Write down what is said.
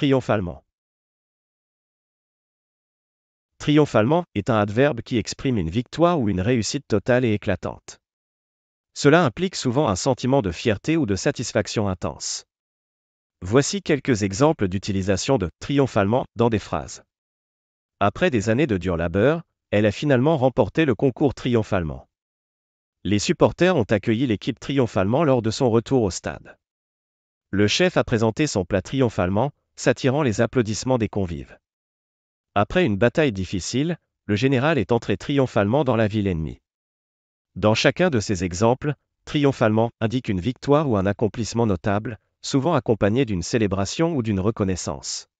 Triomphalement. Triomphalement est un adverbe qui exprime une victoire ou une réussite totale et éclatante. Cela implique souvent un sentiment de fierté ou de satisfaction intense. Voici quelques exemples d'utilisation de triomphalement dans des phrases. Après des années de dur labeur, elle a finalement remporté le concours triomphalement. Les supporters ont accueilli l'équipe triomphalement lors de son retour au stade. Le chef a présenté son plat triomphalement, s'attirant les applaudissements des convives. Après une bataille difficile, le général est entré triomphalement dans la ville ennemie. Dans chacun de ces exemples, triomphalement indique une victoire ou un accomplissement notable, souvent accompagné d'une célébration ou d'une reconnaissance.